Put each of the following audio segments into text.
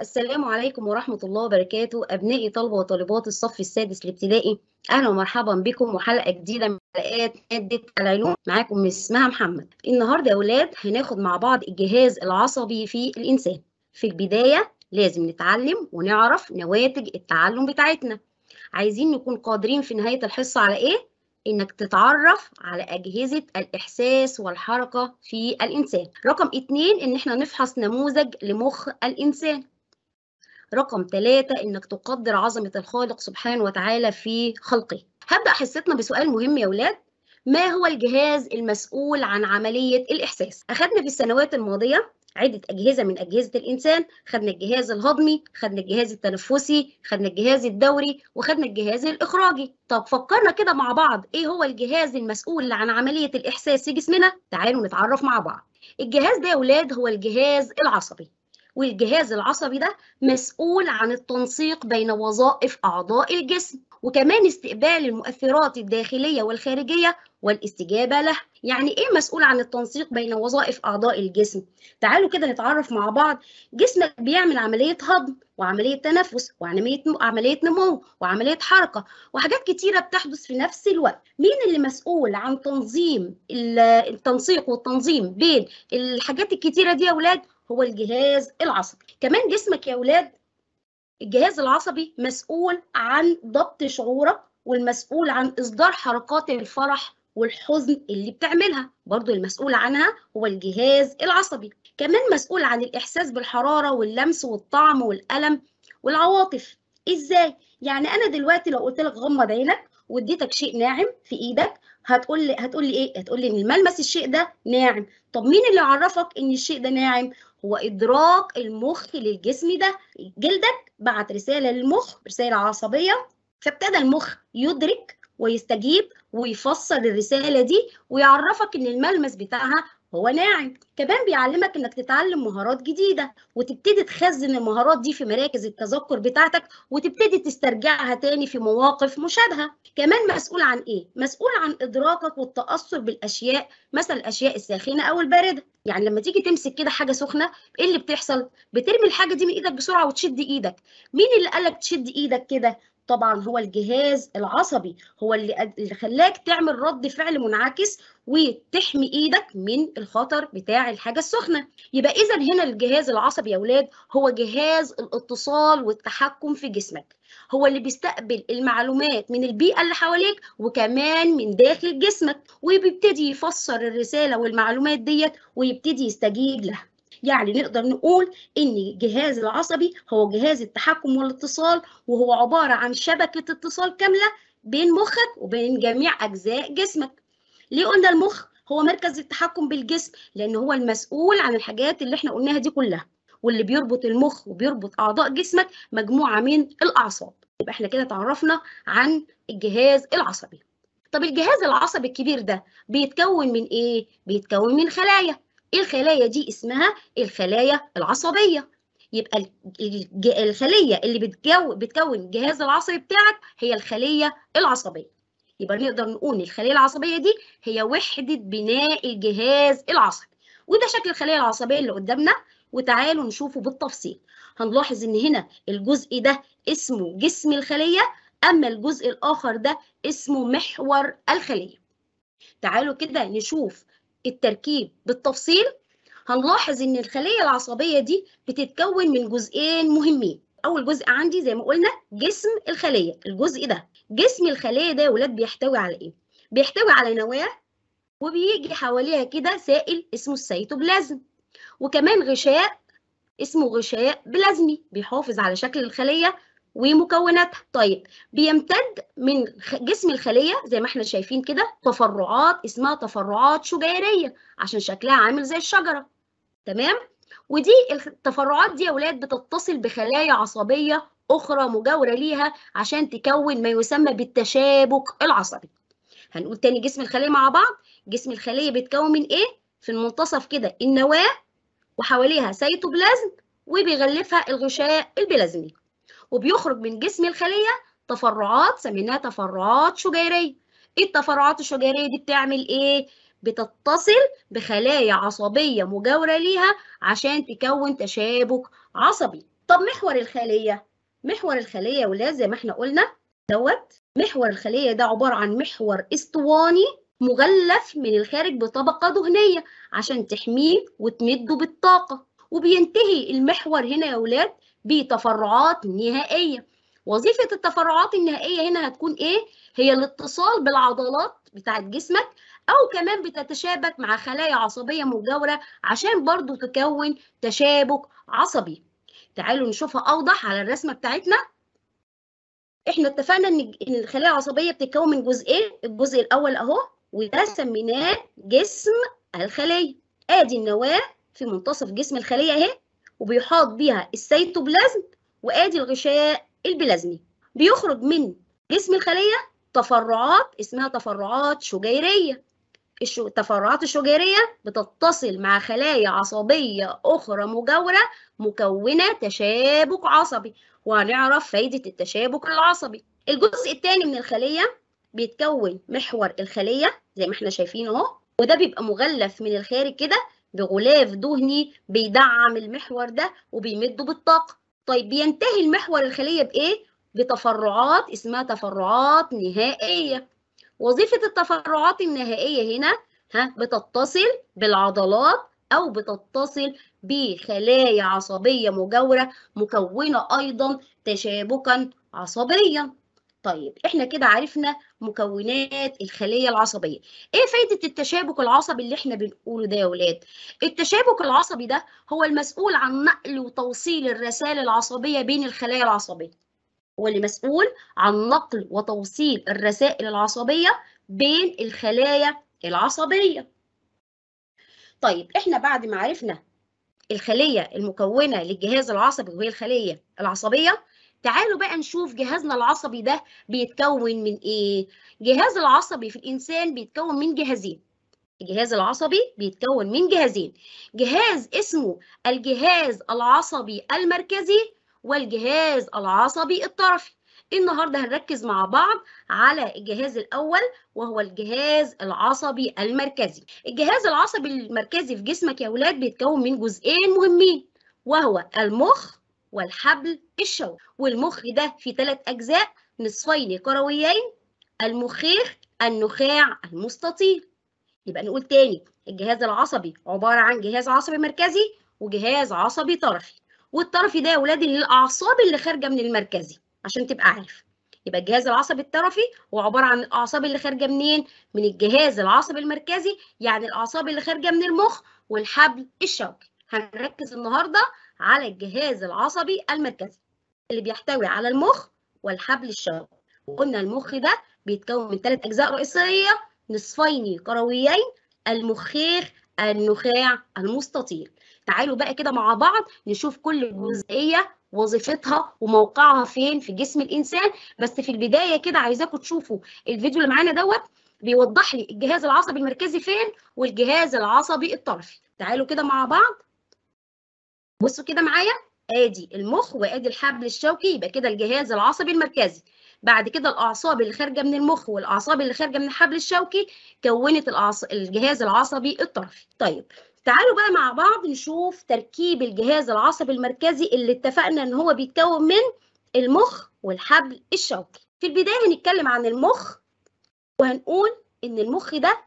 السلام عليكم ورحمة الله وبركاته أبنائي طلبة وطالبات الصف السادس الابتدائي أهلا ومرحبا بكم وحلقة جديدة من حلقات مادة العلوم معاكم مس مها محمد النهاردة يا أولاد هناخد مع بعض الجهاز العصبي في الإنسان في البداية لازم نتعلم ونعرف نواتج التعلم بتاعتنا عايزين نكون قادرين في نهاية الحصة على إيه؟ إنك تتعرف على أجهزة الإحساس والحركة في الإنسان رقم اتنين إن إحنا نفحص نموذج لمخ الإنسان رقم ثلاثة إنك تقدر عظمة الخالق سبحانه وتعالى في خلقه هبدأ حصتنا بسؤال مهم يا ولاد ما هو الجهاز المسؤول عن عملية الإحساس؟ أخذنا في السنوات الماضية عدة أجهزة من أجهزة الإنسان خدنا الجهاز الهضمي خدنا الجهاز التنفسي خدنا الجهاز الدوري وخدنا الجهاز الإخراجي طب فكرنا كده مع بعض إيه هو الجهاز المسؤول عن عملية الإحساس في جسمنا؟ تعالوا نتعرف مع بعض الجهاز ده يا ولاد هو الجهاز العصبي والجهاز العصبي ده مسؤول عن التنسيق بين وظائف أعضاء الجسم وكمان استقبال المؤثرات الداخلية والخارجية والاستجابة لها يعني إيه مسؤول عن التنسيق بين وظائف أعضاء الجسم؟ تعالوا كده نتعرف مع بعض جسمك بيعمل عملية هضم وعملية تنفس وعملية عملية نمو وعملية حركة وحاجات كتيرة بتحدث في نفس الوقت مين اللي مسؤول عن تنظيم التنسيق والتنظيم بين الحاجات الكتيرة دي يا أولاد هو الجهاز العصبي كمان جسمك يا اولاد الجهاز العصبي مسؤول عن ضبط شعورك والمسؤول عن اصدار حركات الفرح والحزن اللي بتعملها برضو المسؤول عنها هو الجهاز العصبي كمان مسؤول عن الإحساس بالحرارة واللمس والطعم والألم والعواطف إزاي؟ يعني أنا دلوقتي لو قلت لك غمض عينك واديتك شيء ناعم في إيدك هتقول لي هتقول لي إيه؟ هتقول لي إن ملمس الشيء ده ناعم طب مين اللي عرفك إن الشيء ده ناعم هو إدراك المخ للجسم ده جلدك بعت رسالة للمخ رسالة عصبية فابتدى المخ يدرك ويستجيب ويفسر الرسالة دي ويعرفك إن الملمس بتاعها هو ناعم كمان بيعلمك انك تتعلم مهارات جديده وتبتدي تخزن المهارات دي في مراكز التذكر بتاعتك وتبتدي تسترجعها تاني في مواقف مشابهه كمان مسؤول عن ايه مسؤول عن ادراكك والتاثر بالاشياء مثلا الاشياء الساخنه او البارده يعني لما تيجي تمسك كده حاجه سخنه ايه اللي بتحصل بترمي الحاجه دي من ايدك بسرعه وتشد ايدك مين اللي قالك تشد ايدك كده طبعا هو الجهاز العصبي هو اللي, اللي خلاك تعمل رد فعل منعكس وتحمي ايدك من الخطر بتاع الحاجه السخنه يبقى اذا هنا الجهاز العصبي يا اولاد هو جهاز الاتصال والتحكم في جسمك هو اللي بيستقبل المعلومات من البيئه اللي حواليك وكمان من داخل جسمك وبيبتدي يفسر الرساله والمعلومات ديت ويبتدي يستجيب لها يعني نقدر نقول ان الجهاز العصبي هو جهاز التحكم والاتصال وهو عباره عن شبكه اتصال كامله بين مخك وبين جميع اجزاء جسمك ليه قلنا المخ هو مركز التحكم بالجسم لان هو المسؤول عن الحاجات اللي احنا قلناها دي كلها واللي بيربط المخ وبيربط اعضاء جسمك مجموعه من الاعصاب يبقى احنا كده تعرفنا عن الجهاز العصبي طب الجهاز العصبي الكبير ده بيتكون من ايه بيتكون من خلايا الخلايا دي اسمها الخلايا العصبية يبقى الخلية اللي بتجو بتكون الجهاز العصبي بتاعك هي الخلية العصبية يبقى نقدر نقول الخلية العصبية دي هي وحدة بناء الجهاز العصبي وده شكل الخلية العصبية اللي قدامنا وتعالوا نشوفه بالتفصيل هنلاحظ ان هنا الجزء ده اسمه جسم الخلية اما الجزء الاخر ده اسمه محور الخلية تعالوا كده نشوف التركيب بالتفصيل هنلاحظ ان الخليه العصبيه دي بتتكون من جزئين مهمين اول جزء عندي زي ما قلنا جسم الخليه الجزء ده جسم الخليه ده يا ولاد بيحتوي على ايه بيحتوي على نواه وبيجي حواليها كده سائل اسمه السيتوبلازم وكمان غشاء اسمه غشاء بلازمي بيحافظ على شكل الخليه ومكوناتها طيب بيمتد من جسم الخليه زي ما احنا شايفين كده تفرعات اسمها تفرعات شجيريه عشان شكلها عامل زي الشجره تمام ودي التفرعات دي يا اولاد بتتصل بخلايا عصبيه اخرى مجاوره ليها عشان تكون ما يسمى بالتشابك العصبي هنقول تاني جسم الخليه مع بعض جسم الخليه بيتكون من ايه في المنتصف كده النواه وحواليها سيتوبلازم وبيغلفها الغشاء البلازمي وبيخرج من جسم الخلية تفرعات سميناها تفرعات شجيرية ايه التفرعات الشجيرية دي بتعمل ايه؟ بتتصل بخلايا عصبية مجاورة ليها عشان تكون تشابك عصبي طب محور الخلية محور الخلية ولاد زي ما احنا قلنا دوت محور الخلية ده عبارة عن محور اسطواني مغلف من الخارج بطبقة دهنية عشان تحميه وتمده بالطاقة وبينتهي المحور هنا يا ولاد بتفرعات نهائية وظيفة التفرعات النهائية هنا هتكون إيه؟ هي الاتصال بالعضلات بتاعه جسمك أو كمان بتتشابك مع خلايا عصبية مجاورة عشان برضو تكون تشابك عصبي تعالوا نشوفها أوضح على الرسمة بتاعتنا احنا اتفقنا ان الخلايا العصبيه بتتكون من جزئين الجزء الاول اهو وده سميناه جسم الخليه ادي النواه في منتصف جسم الخليه اهي وبيحاط بيها السيتوبلازم وادي الغشاء البلازمي بيخرج من جسم الخليه تفرعات اسمها تفرعات شجيريه التفرعات الشجيريه بتتصل مع خلايا عصبيه اخرى مجاوره مكونه تشابك عصبي وهنعرف فايده التشابك العصبي الجزء الثاني من الخليه بيتكون محور الخليه زي ما احنا شايفين اهو وده بيبقى مغلف من الخارج كده بغلاف دهني بيدعم المحور ده وبيمده بالطاقة طيب بينتهي المحور الخلية بإيه؟ بتفرعات اسمها تفرعات نهائية وظيفة التفرعات النهائية هنا ها بتتصل بالعضلات أو بتتصل بخلايا عصبية مجاورة مكونة أيضا تشابكا عصبيا طيب احنا كده عرفنا مكونات الخليه العصبيه ايه فايده التشابك العصبي اللي احنا بنقوله ده يا ولاد التشابك العصبي ده هو المسؤول عن نقل وتوصيل الرسائل العصبيه بين الخلايا العصبيه هو اللي مسؤول عن نقل وتوصيل الرسائل العصبيه بين الخلايا العصبيه طيب احنا بعد ما عرفنا الخليه المكونه للجهاز العصبي وهي الخليه العصبيه تعالوا بقى نشوف جهازنا العصبي ده بيتكون من ايه جهاز العصبي في الانسان بيتكون من جهازين الجهاز العصبي بيتكون من جهازين جهاز اسمه الجهاز العصبي المركزي والجهاز العصبي الطرفي النهارده هنركز مع بعض على الجهاز الاول وهو الجهاز العصبي المركزي الجهاز العصبي المركزي في جسمك يا اولاد بيتكون من جزئين مهمين وهو المخ والحبل الشوكي والمخ ده في ثلاث أجزاء نصفين كرويين المخيخ النخاع المستطيل يبقى نقول تاني الجهاز العصبي عبارة عن جهاز عصبي مركزي وجهاز عصبي طرفي والطرفي ده يا ولادي للأعصاب اللي خارجة من المركزي عشان تبقى عارف يبقى الجهاز العصبي الطرفي هو عبارة عن الأعصاب اللي خارجة منين؟ من الجهاز العصبي المركزي يعني الأعصاب اللي خارجة من المخ والحبل الشوكي هنركز النهاردة على الجهاز العصبي المركزي اللي بيحتوي على المخ والحبل الشوكي وقلنا المخ ده بيتكون من ثلاث أجزاء رئيسية نصفين كرويين المخيخ النخاع المستطيل تعالوا بقى كده مع بعض نشوف كل جزئية وظيفتها وموقعها فين في جسم الإنسان بس في البداية كده عايزاكم تشوفوا الفيديو اللي معانا دوت بيوضح لي الجهاز العصبي المركزي فين والجهاز العصبي الطرفي تعالوا كده مع بعض بصوا كده معايا ادي المخ وادي الحبل الشوكي يبقى كده الجهاز العصبي المركزي بعد كده الاعصاب اللي خارجه من المخ والاعصاب اللي خارجه من الحبل الشوكي كونت الأعص... الجهاز العصبي الطرفي طيب تعالوا بقى مع بعض نشوف تركيب الجهاز العصبي المركزي اللي اتفقنا ان هو بيتكون من المخ والحبل الشوكي في البدايه هنتكلم عن المخ وهنقول ان المخ ده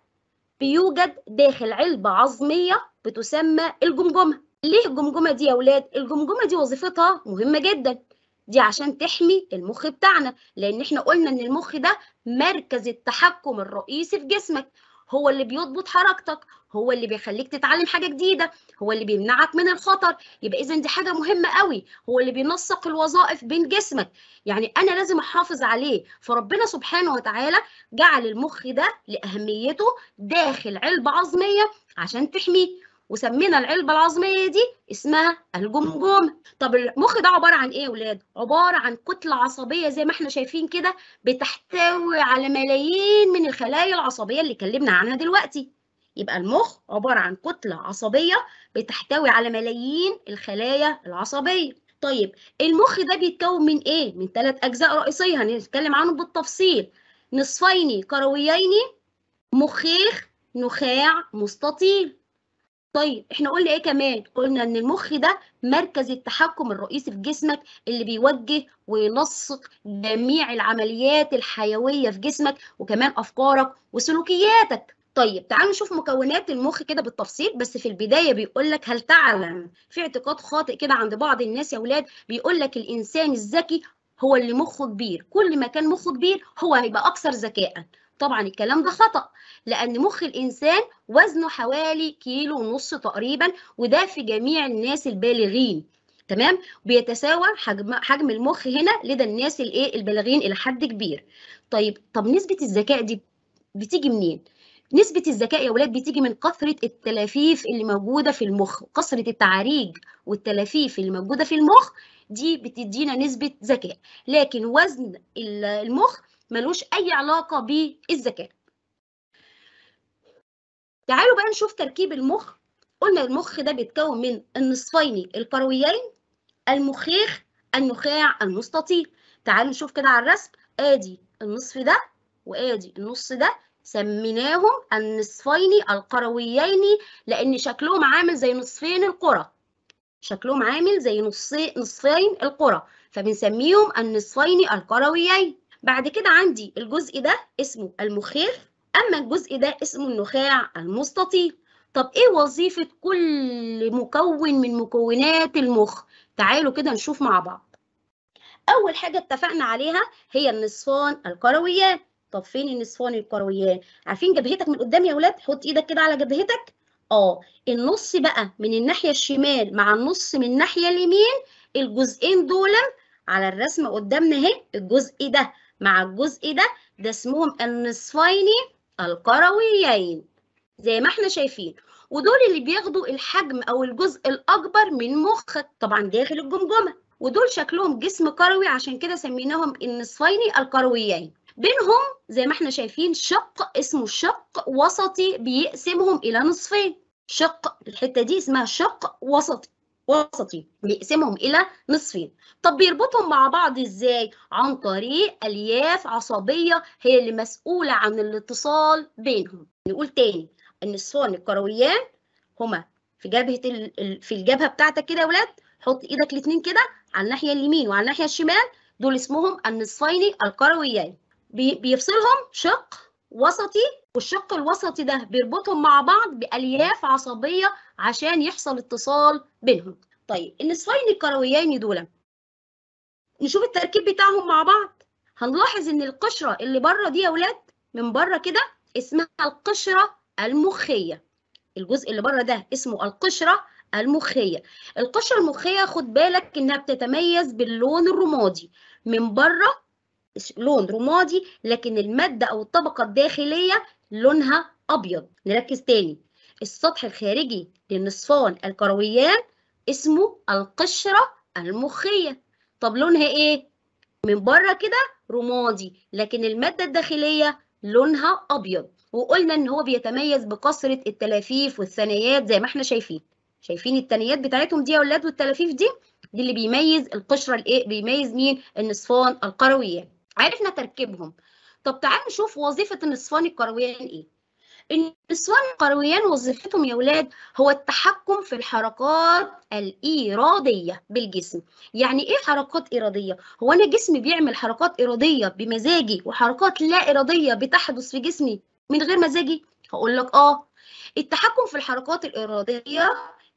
بيوجد داخل علبه عظميه بتسمى الجمجمه ليه الجمجمه دي يا اولاد الجمجمه دي وظيفتها مهمه جدا دي عشان تحمي المخ بتاعنا لان احنا قلنا ان المخ ده مركز التحكم الرئيسي في جسمك هو اللي بيضبط حركتك هو اللي بيخليك تتعلم حاجه جديده هو اللي بيمنعك من الخطر يبقى اذا دي حاجه مهمه قوي هو اللي بينسق الوظائف بين جسمك يعني انا لازم احافظ عليه فربنا سبحانه وتعالى جعل المخ ده لاهميته داخل علبه عظميه عشان تحميه وسمينا العلبة العظمية دي اسمها الجمجمة طب المخ ده عبارة عن ايه يا ولاد؟ عبارة عن كتلة عصبية زي ما احنا شايفين كده بتحتوي على ملايين من الخلايا العصبية اللي اتكلمنا عنها دلوقتي يبقى المخ عبارة عن كتلة عصبية بتحتوي على ملايين الخلايا العصبية طيب المخ ده بيتكون من ايه؟ من ثلاث أجزاء رئيسية هنتكلم عنهم بالتفصيل نصفين كرويين مخيخ نخاع مستطيل طيب احنا قلنا ايه كمان قلنا ان المخ ده مركز التحكم الرئيسي في جسمك اللي بيوجه وينسق جميع العمليات الحيويه في جسمك وكمان افكارك وسلوكياتك طيب تعالوا نشوف مكونات المخ كده بالتفصيل بس في البدايه بيقول لك هل تعلم في اعتقاد خاطئ كده عند بعض الناس يا اولاد بيقول لك الانسان الذكي هو اللي مخه كبير كل ما كان مخه كبير هو هيبقى اكثر ذكاء طبعا الكلام ده خطأ لأن مخ الإنسان وزنه حوالي كيلو ونص تقريبا وده في جميع الناس البالغين تمام بيتساوى حجم حجم المخ هنا لدى الناس الايه البالغين الى حد كبير طيب طب نسبه الذكاء دي بتيجي منين نسبة الذكاء يا ولاد بتيجي من كثرة التلافيف اللي موجودة في المخ، كثرة التعاريج والتلافيف اللي موجودة في المخ دي بتدينا نسبة ذكاء، لكن وزن المخ ملوش أي علاقة بالذكاء تعالوا بقى نشوف تركيب المخ قلنا المخ ده بيتكون من النصفين القرويين المخيخ النخاع المستطيل تعالوا نشوف كده على الرسم ادي النصف ده وادي النص ده سميناهم النصفين القرويين لان شكلهم عامل زي نصفين القرى شكلهم عامل زي نصي نصفين القرى فبنسميهم النصفين القرويين بعد كده عندي الجزء ده اسمه المخيف أما الجزء ده اسمه النخاع المستطيل طب إيه وظيفة كل مكون من مكونات المخ؟ تعالوا كده نشوف مع بعض أول حاجة اتفقنا عليها هي النصفان الكرويان طب فين النصفان الكرويان؟ عارفين جبهتك من قدام يا ولاد؟ حط إيدك كده على جبهتك اه النص بقى من الناحية الشمال مع النص من الناحية اليمين الجزئين دول على الرسمة قدامنا اهي الجزء ده مع الجزء ده ده اسمهم النصفين القرويين زي ما احنا شايفين ودول اللي بياخدوا الحجم او الجزء الاكبر من مخك طبعا داخل الجمجمه ودول شكلهم جسم كروي عشان كده سميناهم النصفين القرويين بينهم زي ما احنا شايفين شق اسمه شق وسطي بيقسمهم الى نصفين شق الحته دي اسمها شق وسطي وسطي بيقسمهم إلى نصفين طب بيربطهم مع بعض إزاي؟ عن طريق ألياف عصبية هي اللي مسؤولة عن الاتصال بينهم نقول تاني إن الكرويان هما في جبهة ال... في الجبهة بتاعتك كده يا ولاد حط إيدك الاتنين كده على الناحية اليمين وعلى الناحية الشمال دول اسمهم النصفين الكرويان بيفصلهم شق وسطي والشق الوسطي ده بيربطهم مع بعض بالياف عصبيه عشان يحصل اتصال بينهم طيب النصفين الكرويين دول نشوف التركيب بتاعهم مع بعض هنلاحظ ان القشره اللي بره دي يا اولاد من بره كده اسمها القشره المخيه الجزء اللي بره ده اسمه القشره المخيه القشره المخيه خد بالك انها بتتميز باللون الرمادي من بره لون رمادي لكن الماده او الطبقه الداخليه لونها أبيض نركز تاني السطح الخارجي لنصفان الكرويان اسمه القشرة المخية طب لونها إيه؟ من بره كده رمادي لكن المادة الداخلية لونها أبيض وقلنا إن هو بيتميز بكثرة التلافيف والثنيات زي ما احنا شايفين شايفين التنيات بتاعتهم دي يا ولاد والتلافيف دي دي اللي بيميز القشرة الإيه؟ بيميز مين؟ النصفان القرويان عرفنا تركيبهم طب تعال نشوف وظيفة النصفان الكرويان إيه النسوان القرويان وظيفتهم يا ولاد هو التحكم في الحركات الإرادية بالجسم يعني إيه حركات إرادية؟ هو أنا جسمي بيعمل حركات إرادية بمزاجي وحركات لا إرادية بتحدث في جسمي من غير مزاجي؟ هقول لك آه التحكم في الحركات الإرادية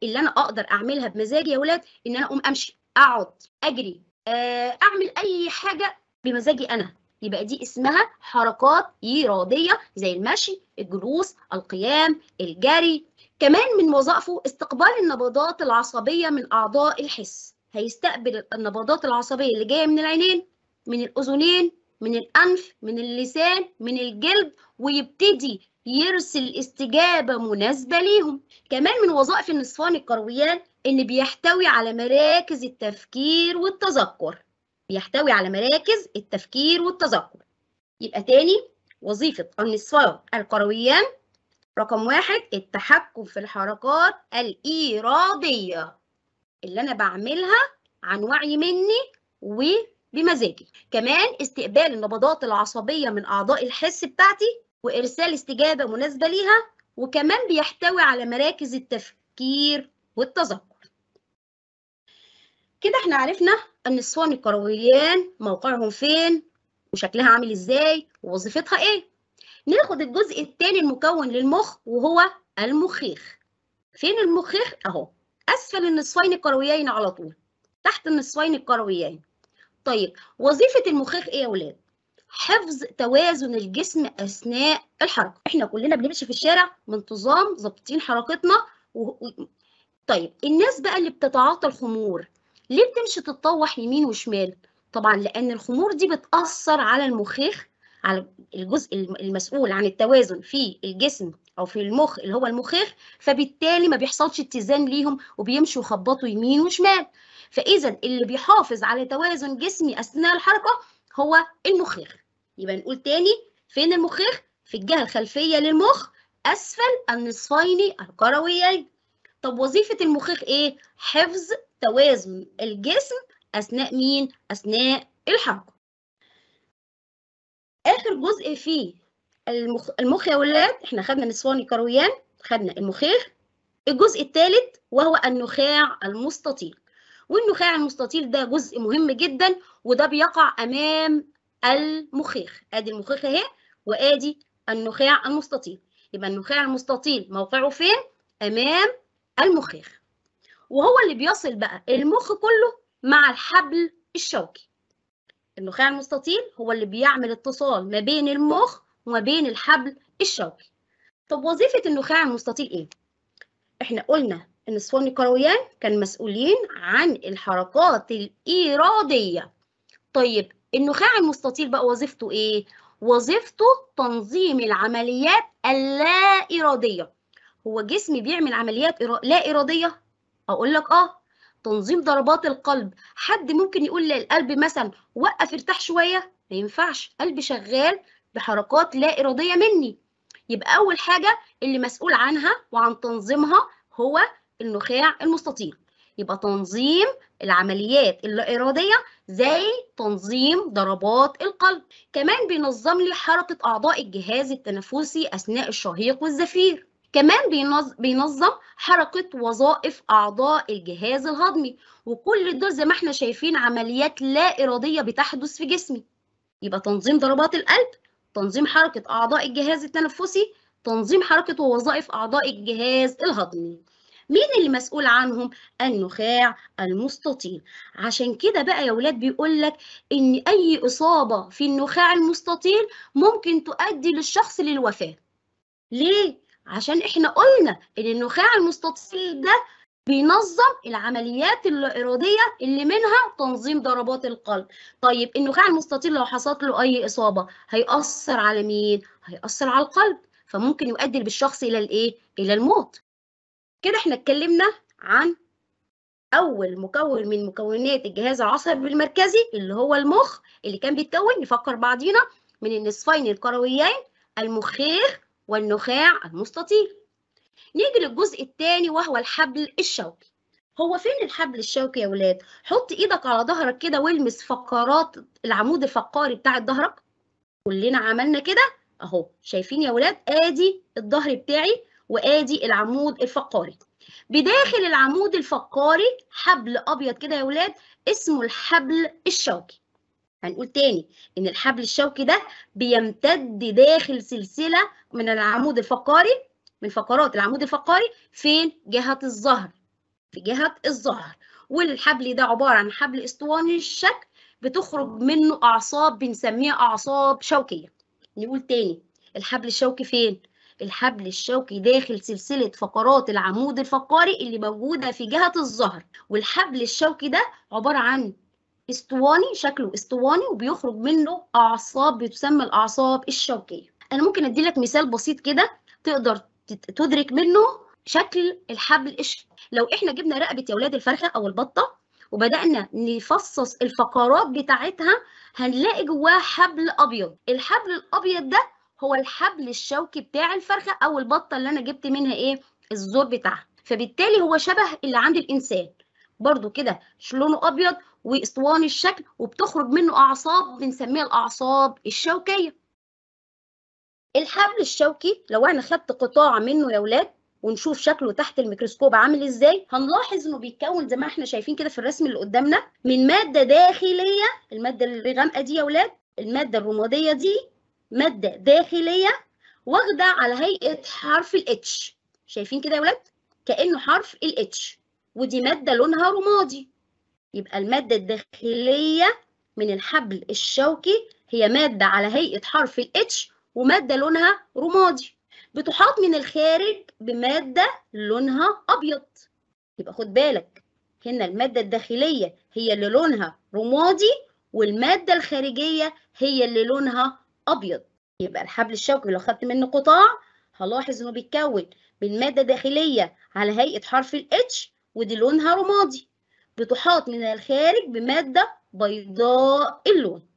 اللي أنا أقدر أعملها بمزاجي يا ولاد إن أنا أقوم أمشي أقعد أجري آه، أعمل أي حاجة بمزاجي أنا يبقى دي اسمها حركات إيرادية زي المشي الجلوس القيام الجري كمان من وظائفه استقبال النبضات العصبية من أعضاء الحس هيستقبل النبضات العصبية اللي جاية من العينين من الأذنين من الأنف من اللسان من الجلد ويبتدي يرسل استجابة مناسبة ليهم كمان من وظائف النصفان الكرويان إن بيحتوي على مراكز التفكير والتذكر بيحتوي على مراكز التفكير والتذكر يبقى تاني وظيفة النصفان القرويان رقم واحد التحكم في الحركات الإيرادية اللي أنا بعملها عن وعي مني وبمزاجي كمان استقبال النبضات العصبية من أعضاء الحس بتاعتي وإرسال استجابة مناسبة ليها وكمان بيحتوي على مراكز التفكير والتذكر كده احنا عرفنا النسوان الكرويان موقعهم فين وشكلها عامل ازاي ووظيفتها ايه ناخد الجزء الثاني المكون للمخ وهو المخيخ فين المخيخ اهو اسفل النصفين الكرويين على طول تحت النصفين الكرويين طيب وظيفه المخيخ ايه يا اولاد حفظ توازن الجسم اثناء الحركه احنا كلنا بنمشي في الشارع بانتظام ظابطين حركتنا و... طيب الناس بقى اللي بتتعاطى الخمور ليه بتمشي تتطوح يمين وشمال طبعا لان الخمور دي بتاثر على المخيخ على الجزء المسؤول عن التوازن في الجسم او في المخ اللي هو المخيخ فبالتالي ما بيحصلش اتزان ليهم وبيمشوا يخبطوا يمين وشمال فاذا اللي بيحافظ على توازن جسمي اثناء الحركه هو المخيخ يبقى نقول تاني فين المخيخ في الجهه الخلفيه للمخ اسفل النصفين الكرويين طب وظيفه المخيخ ايه حفظ توازن الجسم أثناء مين؟ أثناء الحركة آخر جزء فيه المخ, المخ يا ولاد احنا خدنا نصفان كرويان خدنا المخيخ الجزء الثالث وهو النخاع المستطيل والنخاع المستطيل ده جزء مهم جدا وده بيقع امام المخيخ ادي المخيخ اهي وادي النخاع المستطيل يبقى النخاع المستطيل موقعه فين امام المخيخ وهو اللي بيصل بقى المخ كله مع الحبل الشوكي النخاع المستطيل هو اللي بيعمل اتصال ما بين المخ وما بين الحبل الشوكي طب وظيفة النخاع المستطيل ايه؟ احنا قلنا ان صفوان الكرويان كان مسؤولين عن الحركات الإرادية طيب النخاع المستطيل بقى وظيفته ايه؟ وظيفته تنظيم العمليات اللا إرادية هو جسمي بيعمل عمليات لا إرادية اقول لك اه تنظيم ضربات القلب حد ممكن يقول للقلب مثلا وقف ارتاح شويه ما ينفعش قلبي شغال بحركات لا اراديه مني يبقى اول حاجه اللي مسؤول عنها وعن تنظيمها هو النخاع المستطيل يبقى تنظيم العمليات اللا إرادية زي تنظيم ضربات القلب كمان بينظم لي حركة أعضاء الجهاز التنفسي أثناء الشهيق والزفير كمان بينظم حركة وظائف أعضاء الجهاز الهضمي وكل دول زي ما احنا شايفين عمليات لا إرادية بتحدث في جسمي يبقى تنظيم ضربات القلب تنظيم حركة أعضاء الجهاز التنفسي تنظيم حركة ووظائف أعضاء الجهاز الهضمي مين اللي مسؤول عنهم؟ النخاع المستطيل عشان كده بقى يا ولاد بيقولك إن أي إصابة في النخاع المستطيل ممكن تؤدي للشخص للوفاة ليه؟ عشان احنا قلنا ان النخاع المستطيل ده بينظم العمليات الإرادية اللي منها تنظيم ضربات القلب طيب النخاع المستطيل لو حصلت له أي إصابة هيأثر على مين؟ هيأثر على القلب فممكن يؤدي بالشخص إلى الإيه؟ إلى الموت كده احنا اتكلمنا عن أول مكون من مكونات الجهاز العصبي المركزي اللي هو المخ اللي كان بيتكون نفكر بعضينا من النصفين الكرويين المخيخ والنخاع المستطيل نيجي للجزء الثاني وهو الحبل الشوكي هو فين الحبل الشوكي يا ولاد حط ايدك على ظهرك كده والمس فقرات العمود الفقري بتاع ظهرك كلنا عملنا كده اهو شايفين يا ولاد ادي الظهر بتاعي وادي العمود الفقري بداخل العمود الفقاري حبل ابيض كده يا ولاد اسمه الحبل الشوكي هنقول تاني إن الحبل الشوكي ده بيمتد داخل سلسلة من العمود الفقري من فقرات العمود الفقري فين؟ جهة الظهر في جهة الظهر والحبل ده عبارة عن حبل اسطواني الشكل بتخرج منه أعصاب بنسميها أعصاب شوكية نقول تاني الحبل الشوكي فين؟ الحبل الشوكي داخل سلسلة فقرات العمود الفقري اللي موجودة في جهة الظهر والحبل الشوكي ده عبارة عن اسطواني شكله اسطواني وبيخرج منه اعصاب بتسمى الاعصاب الشوكيه انا ممكن ادي لك مثال بسيط كده تقدر تدرك منه شكل الحبل الشوكي لو احنا جبنا رقبه يا اولاد الفرخه او البطه وبدانا نفصص الفقرات بتاعتها هنلاقي جواه حبل ابيض الحبل الابيض ده هو الحبل الشوكي بتاع الفرخه او البطه اللي انا جبت منها ايه الزور بتاعها فبالتالي هو شبه اللي عند الانسان برضو كده لونه ابيض واسطواني الشكل وبتخرج منه أعصاب بنسميها الأعصاب الشوكية الحبل الشوكي لو انا خدت قطاع منه يا ولاد ونشوف شكله تحت الميكروسكوب عامل ازاي هنلاحظ انه بيتكون زي ما احنا شايفين كده في الرسم اللي قدامنا من ماده داخليه الماده اللي غامقه دي يا ولاد الماده الرماديه دي ماده داخليه واخده على هيئه حرف الاتش شايفين كده يا ولاد كانه حرف الاتش ودي ماده لونها رمادي يبقى المادة الداخلية من الحبل الشوكي هي مادة على هيئة حرف الاتش ومادة لونها رمادي بتحاط من الخارج بمادة لونها أبيض يبقى خد بالك هنا المادة الداخلية هي اللي لونها رمادي والمادة الخارجية هي اللي لونها أبيض يبقى الحبل الشوكي لو خدت منه قطاع هلاحظ إنه بيتكون من مادة داخلية على هيئة حرف الاتش ودي لونها رمادي بتحاط من الخارج بمادة بيضاء اللون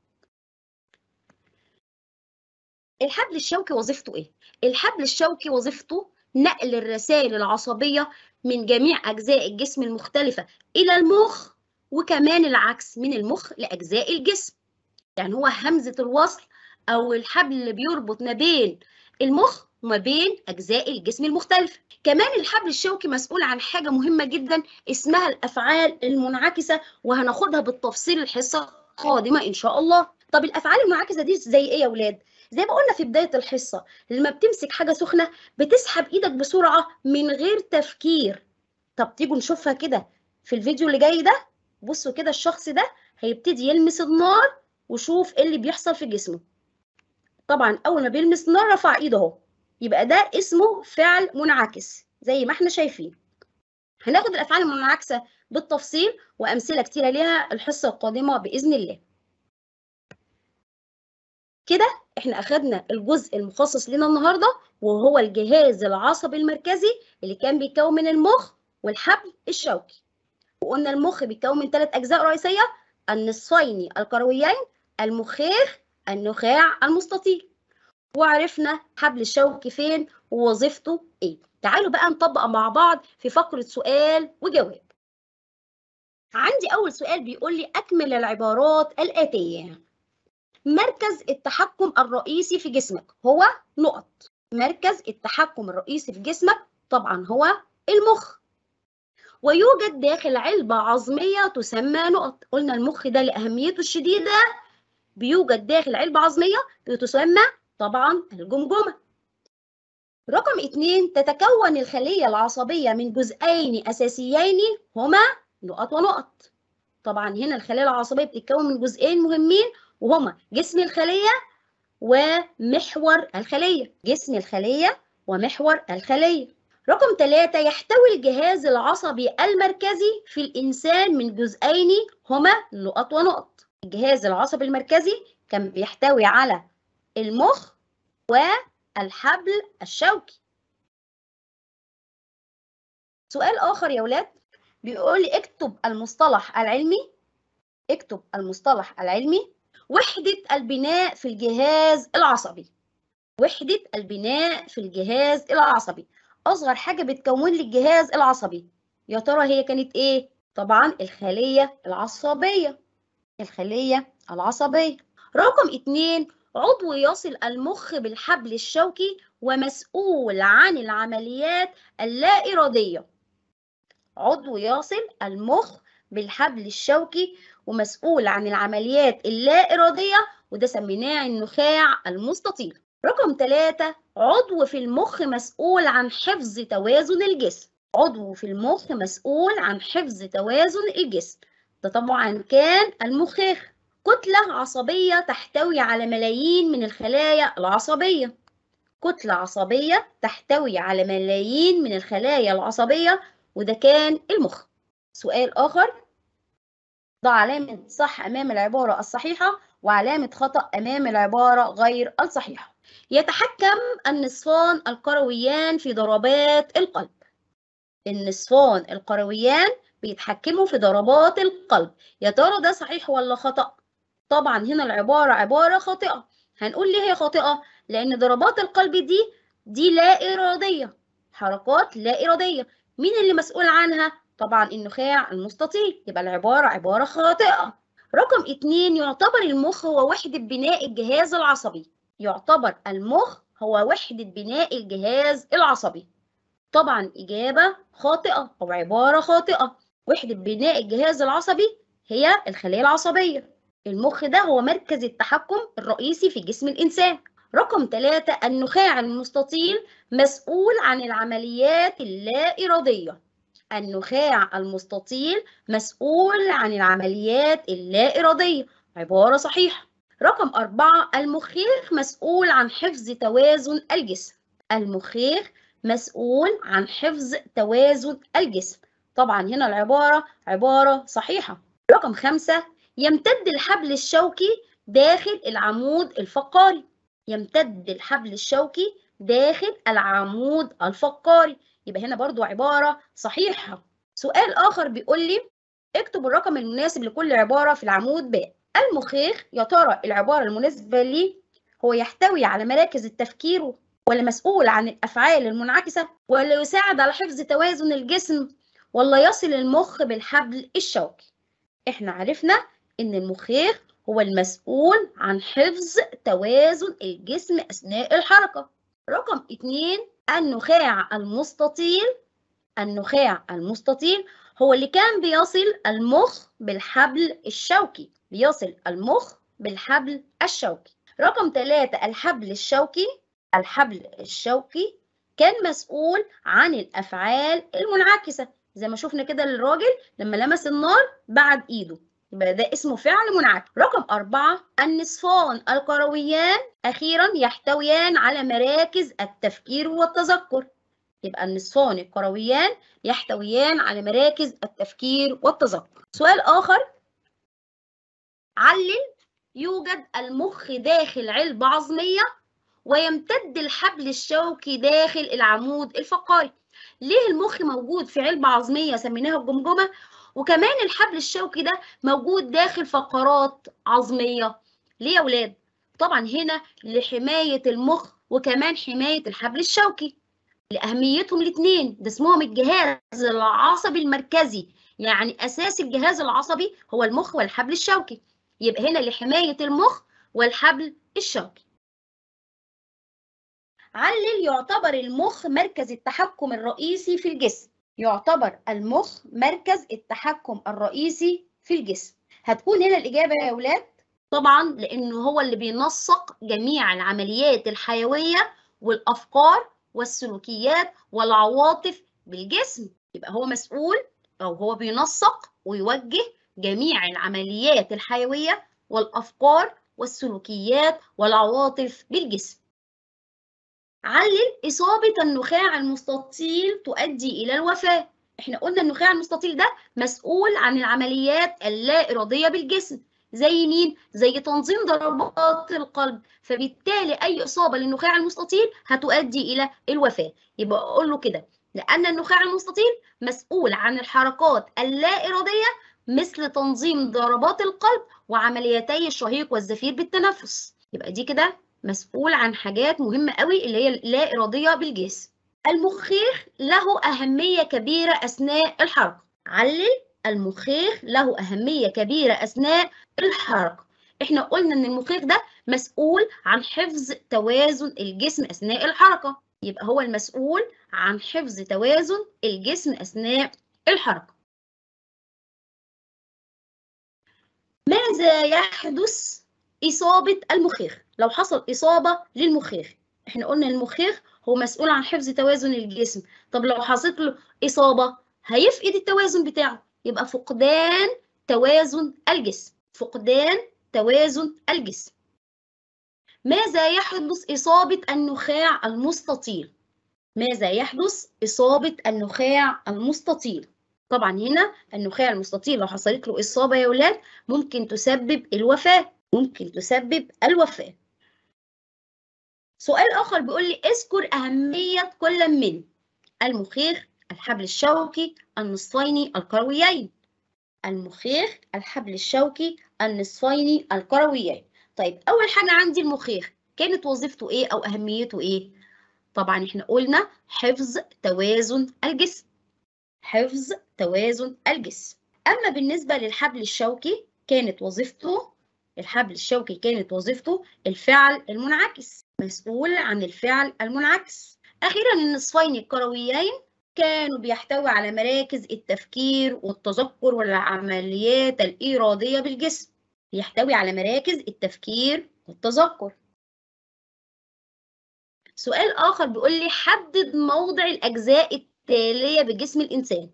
الحبل الشوكي وظيفته ايه؟ الحبل الشوكي وظيفته نقل الرسائل العصبية من جميع أجزاء الجسم المختلفة إلى المخ وكمان العكس من المخ لأجزاء الجسم يعني هو همزة الوصل أو الحبل اللي بيربط ما بين المخ وما بين أجزاء الجسم المختلفة كمان الحبل الشوكي مسؤول عن حاجة مهمة جدا اسمها الأفعال المنعكسة وهناخدها بالتفصيل الحصة القادمة إن شاء الله طب الأفعال المنعكسة دي زي إيه يا ولاد؟ زي ما قلنا في بداية الحصة لما بتمسك حاجة سخنة بتسحب إيدك بسرعة من غير تفكير طب تيجوا نشوفها كده في الفيديو اللي جاي ده بصوا كده الشخص ده هيبتدي يلمس النار وشوف ايه اللي بيحصل في جسمه طبعا اول ما بيلمس النار رفع ايده اهو يبقى ده اسمه فعل منعكس زي ما احنا شايفين هناخد الافعال المنعكسه بالتفصيل وامثله كتيره ليها الحصه القادمه باذن الله كده احنا اخدنا الجزء المخصص لنا النهارده وهو الجهاز العصبي المركزي اللي كان بيتكون من المخ والحبل الشوكي وقلنا المخ بيتكون من ثلاث اجزاء رئيسيه النصفين الكرويين المخيخ النخاع المستطيل وعرفنا حبل الشوكي فين ووظيفته ايه تعالوا بقى نطبق مع بعض في فقرة سؤال وجواب عندي أول سؤال بيقول لي أكمل العبارات الآتية مركز التحكم الرئيسي في جسمك هو نقط مركز التحكم الرئيسي في جسمك طبعا هو المخ ويوجد داخل علبة عظمية تسمى نقط قلنا المخ ده لأهميته الشديدة بيوجد داخل علبة عظمية تسمى طبعا الجمجمة رقم اتنين تتكون الخلية العصبية من جزئين أساسيين هما نقط ونقط طبعا هنا الخلية العصبية بتتكون من جزئين مهمين وهما جسم الخلية ومحور الخلية جسم الخلية ومحور الخلية رقم ثلاثة يحتوي الجهاز العصبي المركزي في الإنسان من جزئين هما نقط ونقط الجهاز العصبي المركزي كان بيحتوي على المخ والحبل الشوكي سؤال آخر يا ولاد بيقول لي اكتب المصطلح العلمي اكتب المصطلح العلمي وحدة البناء في الجهاز العصبي وحدة البناء في الجهاز العصبي أصغر حاجة بتكون لي الجهاز العصبي يا ترى هي كانت إيه؟ طبعا الخلية العصبية الخلية العصبية رقم اتنين عضو يصل المخ بالحبل الشوكي ومسؤول عن العمليات اللا إرادية عضو يصل المخ بالحبل الشوكي ومسؤول عن العمليات اللا إرادية وده سميناه النخاع المستطيل رقم 3 عضو في المخ مسؤول عن حفظ توازن الجسم عضو في المخ مسؤول عن حفظ توازن الجسم ده طبعا كان المخاخ كتلة عصبية تحتوي على ملايين من الخلايا العصبية كتلة عصبية تحتوي على ملايين من الخلايا العصبية وده كان المخ سؤال آخر ضع علامة صح أمام العبارة الصحيحة وعلامة خطأ أمام العبارة غير الصحيحة يتحكم النصفان القرويان في ضربات القلب النصفان القرويان بيتحكموا في ضربات القلب يا ترى ده صحيح ولا خطأ طبعا هنا العبارة عبارة خاطئة هنقول ليه هي خاطئة لأن ضربات القلب دي دي لا إرادية حركات لا إرادية مين اللي مسؤول عنها طبعا النخاع المستطيل يبقى العبارة عبارة خاطئة رقم اتنين يعتبر المخ هو وحدة بناء الجهاز العصبي يعتبر المخ هو وحدة بناء الجهاز العصبي طبعا إجابة خاطئة أو عبارة خاطئة وحدة بناء الجهاز العصبي هي الخلية العصبية المخ ده هو مركز التحكم الرئيسي في جسم الإنسان رقم ثلاثة النخاع المستطيل مسؤول عن العمليات اللا إرادية النخاع المستطيل مسؤول عن العمليات اللا إرادية عبارة صحيحة رقم أربعة المخيخ مسؤول عن حفظ توازن الجسم المخيخ مسؤول عن حفظ توازن الجسم طبعا هنا العبارة عبارة صحيحة رقم خمسة يمتد الحبل الشوكي داخل العمود الفقري يمتد الحبل الشوكي داخل العمود الفقري يبقى هنا برضو عبارة صحيحة سؤال آخر بيقول لي اكتب الرقم المناسب لكل عبارة في العمود ب المخيخ يا ترى العبارة المناسبة ليه هو يحتوي على مراكز التفكير ولا مسؤول عن الأفعال المنعكسة ولا يساعد على حفظ توازن الجسم ولا يصل المخ بالحبل الشوكي احنا عرفنا إن المخيخ هو المسؤول عن حفظ توازن الجسم أثناء الحركة رقم اتنين النخاع المستطيل النخاع المستطيل هو اللي كان بيصل المخ بالحبل الشوكي بيصل المخ بالحبل الشوكي رقم ثلاثة الحبل الشوكي الحبل الشوكي كان مسؤول عن الأفعال المنعكسة زي ما شفنا كده الراجل لما لمس النار بعد إيده يبقى ده اسمه فعل منعكس رقم أربعة النصفان الكرويان أخيرا يحتويان على مراكز التفكير والتذكر يبقى النصفان الكرويان يحتويان على مراكز التفكير والتذكر سؤال آخر علل يوجد المخ داخل علبة عظمية ويمتد الحبل الشوكي داخل العمود الفقري ليه المخ موجود في علبة عظمية سميناها الجمجمة وكمان الحبل الشوكي ده موجود داخل فقرات عظمية ليه يا ولاد؟ طبعا هنا لحماية المخ وكمان حماية الحبل الشوكي لأهميتهم الاتنين ده اسمهم الجهاز العصبي المركزي يعني أساس الجهاز العصبي هو المخ والحبل الشوكي يبقى هنا لحماية المخ والحبل الشوكي علل يعتبر المخ مركز التحكم الرئيسي في الجسم يعتبر المخ مركز التحكم الرئيسي في الجسم هتكون هنا الإجابة يا أولاد طبعا لأنه هو اللي بينسق جميع العمليات الحيوية والأفكار والسلوكيات والعواطف بالجسم يبقى هو مسؤول أو هو بينسق ويوجه جميع العمليات الحيوية والأفكار والسلوكيات والعواطف بالجسم علل إصابة النخاع المستطيل تؤدي إلى الوفاة احنا قلنا النخاع المستطيل ده مسؤول عن العمليات اللا إرادية بالجسم زي مين؟ زي تنظيم ضربات القلب فبالتالي أي إصابة للنخاع المستطيل هتؤدي إلى الوفاة يبقى أقول له كده لأن النخاع المستطيل مسؤول عن الحركات اللا إرادية مثل تنظيم ضربات القلب وعمليتي الشهيق والزفير بالتنفس يبقى دي كده مسؤول عن حاجات مهمة قوي اللي هي اللا إرادية بالجسم المخيخ له أهمية كبيرة أثناء الحركة علل المخيخ له أهمية كبيرة أثناء الحركة احنا قلنا ان المخيخ ده مسؤول عن حفظ توازن الجسم أثناء الحركة يبقى هو المسؤول عن حفظ توازن الجسم أثناء الحركة ماذا يحدث إصابة المخيخ؟ لو حصل إصابة للمخيخ احنا قلنا المخيخ هو مسؤول عن حفظ توازن الجسم طب لو حصلت له إصابة هيفقد التوازن بتاعه يبقى فقدان توازن الجسم فقدان توازن الجسم ماذا يحدث إصابة النخاع المستطيل؟ ماذا يحدث إصابة النخاع المستطيل؟ طبعا هنا النخاع المستطيل لو حصلت له إصابة يا ولاد ممكن تسبب الوفاة ممكن تسبب الوفاة سؤال آخر بيقول لي اذكر أهمية كل من المخيخ الحبل الشوكي النصفيني الكرويين المخيخ الحبل الشوكي النصفيني الكرويين طيب أول حاجة عندي المخيخ كانت وظيفته إيه أو أهميته إيه؟ طبعا إحنا قلنا حفظ توازن الجسم حفظ توازن الجسم أما بالنسبة للحبل الشوكي كانت وظيفته الحبل الشوكي كانت وظيفته الفعل المنعكس مسؤول عن الفعل المنعكس أخيرا النصفين الكرويين كانوا بيحتوي على مراكز التفكير والتذكر والعمليات الإرادية بالجسم بيحتوي على مراكز التفكير والتذكر سؤال آخر بيقول لي حدد موضع الأجزاء التالية بجسم الإنسان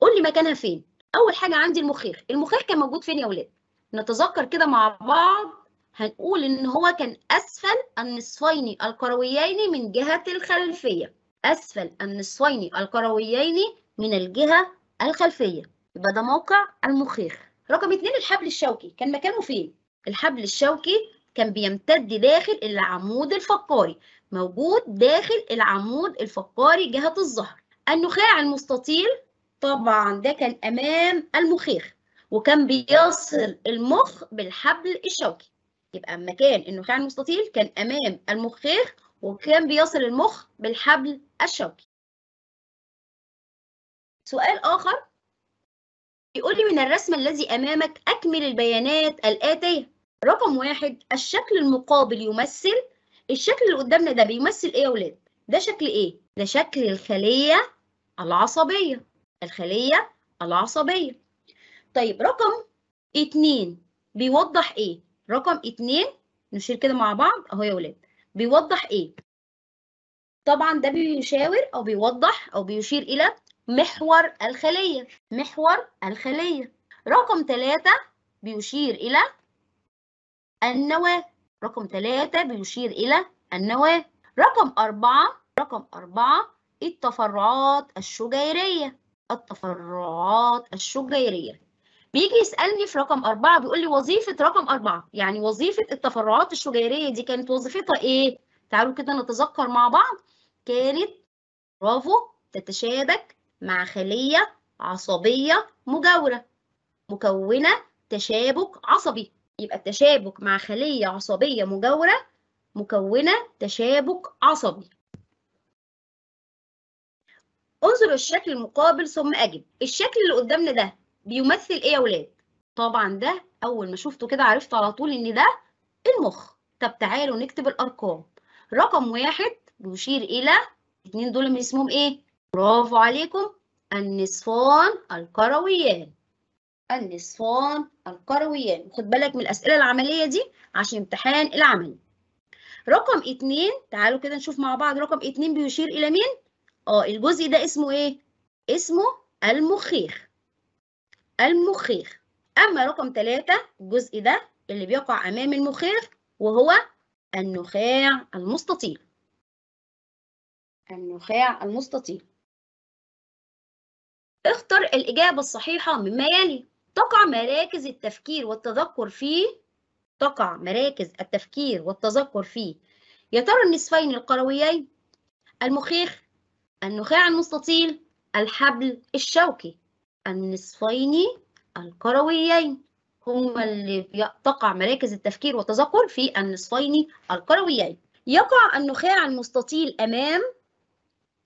قول لي مكانها فين أول حاجة عندي المخيخ المخيخ كان موجود فين يا ولاد نتذكر كده مع بعض هنقول إن هو كان أسفل النصفين الكرويين من جهة الخلفية أسفل النصفين الكرويين من الجهة الخلفية يبقى ده موقع المخيخ رقم اتنين الحبل الشوكي كان مكانه فين؟ الحبل الشوكي كان بيمتد داخل العمود الفقاري موجود داخل العمود الفقاري جهة الظهر النخاع المستطيل طبعا ده كان أمام المخيخ وكان بيصل المخ بالحبل الشوكي يبقى اما كان النخاع المستطيل كان امام المخيخ وكان بيصل المخ بالحبل الشوكي سؤال اخر يقول لي من الرسم الذي امامك اكمل البيانات الاتيه رقم واحد الشكل المقابل يمثل الشكل اللي قدامنا ده بيمثل ايه يا ولاد ده شكل ايه ده شكل الخليه العصبيه الخليه العصبيه طيب رقم اتنين بيوضح ايه؟ رقم اتنين نشير كده مع بعض اهو يا ولاد بيوضح ايه؟ طبعا ده بيشاور او بيوضح او بيشير الى محور الخلية محور الخلية رقم ثلاثة بيشير إلى النواة رقم ثلاثة بيشير إلى النواة رقم أربعة رقم أربعة التفرعات الشجيرية التفرعات الشجيرية بيجي يسالني في رقم اربعه بيقول لي وظيفه رقم اربعه يعني وظيفه التفرعات الشجيريه دي كانت وظيفتها ايه؟ تعالوا كده نتذكر مع بعض كانت برافو تتشابك مع خليه عصبيه مجاوره مكونه تشابك عصبي يبقى التشابك مع خليه عصبيه مجاوره مكونه تشابك عصبي انظر الشكل المقابل ثم اجب الشكل اللي قدامنا ده بيمثل ايه يا ولاد طبعا ده اول ما شفته كده عرفت على طول ان ده المخ طب تعالوا نكتب الارقام رقم واحد بيشير الى اتنين دول من اسمهم ايه برافو عليكم النصفان الكرويان النصفان الكرويان خد بالك من الاسئله العمليه دي عشان امتحان العمل رقم اتنين تعالوا كده نشوف مع بعض رقم اتنين بيشير الى مين اه الجزء ده اسمه ايه اسمه المخيخ المخيخ أما رقم ثلاثة الجزء ده اللي بيقع أمام المخيخ وهو النخاع المستطيل النخاع المستطيل اختر الإجابة الصحيحة مما يلي تقع مراكز التفكير والتذكر في تقع مراكز التفكير والتذكر في يا ترى النصفين القرويين المخيخ النخاع المستطيل الحبل الشوكي النصفين الكرويين هما اللي تقع مراكز التفكير والتذكر في النصفين الكرويين يقع النخاع المستطيل أمام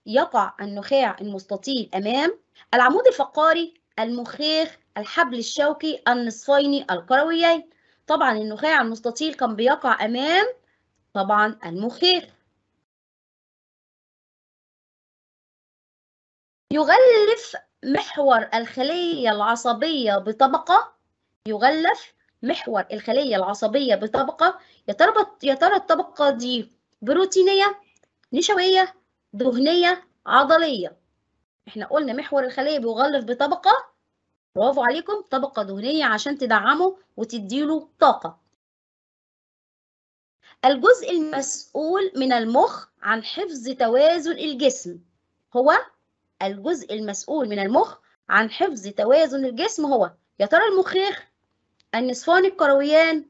يقع النخاع المستطيل أمام العمود الفقاري المخيخ الحبل الشوكي النصفين الكرويين طبعا النخاع المستطيل كان بيقع أمام طبعا المخيخ يغلف محور الخلية العصبية بطبقة يغلف محور الخلية العصبية بطبقة يتربط يا ترى الطبقة دي بروتينية نشوية دهنية عضلية احنا قلنا محور الخلية بيغلف بطبقة برافو عليكم طبقة دهنية عشان تدعمه وتديله طاقة الجزء المسؤول من المخ عن حفظ توازن الجسم هو الجزء المسؤول من المخ عن حفظ توازن الجسم هو يا ترى المخيخ النصفان الكرويان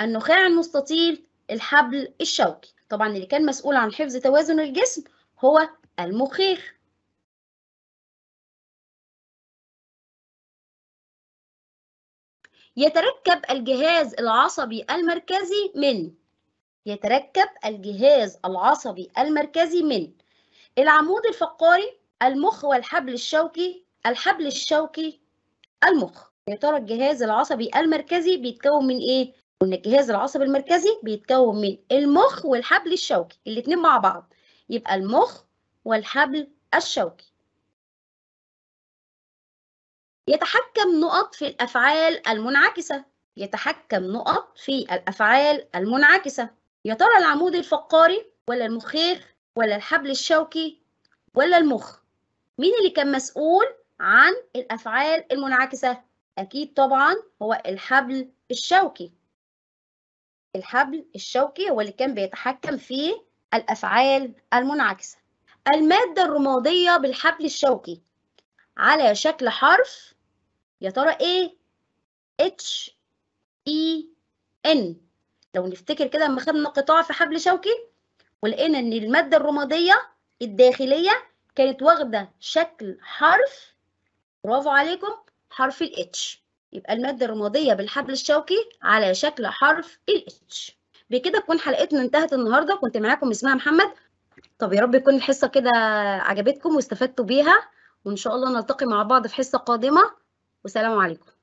النخاع المستطيل الحبل الشوكي طبعا اللي كان مسؤول عن حفظ توازن الجسم هو المخيخ يتركب الجهاز العصبي المركزي من يتركب الجهاز العصبي المركزي من العمود الفقاري المخ والحبل الشوكي الحبل الشوكي المخ يا ترى الجهاز العصبي المركزي بيتكون من ايه قلنا الجهاز العصبي المركزي بيتكون من المخ والحبل الشوكي الاتنين مع بعض يبقى المخ والحبل الشوكي يتحكم نقط في الأفعال المنعكسة يتحكم نقط في الأفعال المنعكسة يا ترى العمود الفقاري ولا المخيخ ولا الحبل الشوكي ولا المخ مين اللي كان مسؤول عن الأفعال المنعكسة؟ أكيد طبعا هو الحبل الشوكي الحبل الشوكي هو اللي كان بيتحكم في الأفعال المنعكسة المادة الرمادية بالحبل الشوكي على شكل حرف يا ترى إيه؟ H E N لو نفتكر كده لما خدنا قطاع في حبل شوكي ولقينا إن المادة الرمادية الداخلية كانت واخده شكل حرف برافو عليكم حرف الاتش يبقى الماده الرماديه بالحبل الشوكي على شكل حرف الاتش بكده تكون حلقتنا انتهت النهارده كنت معاكم اسمها محمد طب يا رب يكون الحصه كده عجبتكم واستفدتوا بيها وان شاء الله نلتقي مع بعض في حصه قادمه والسلام عليكم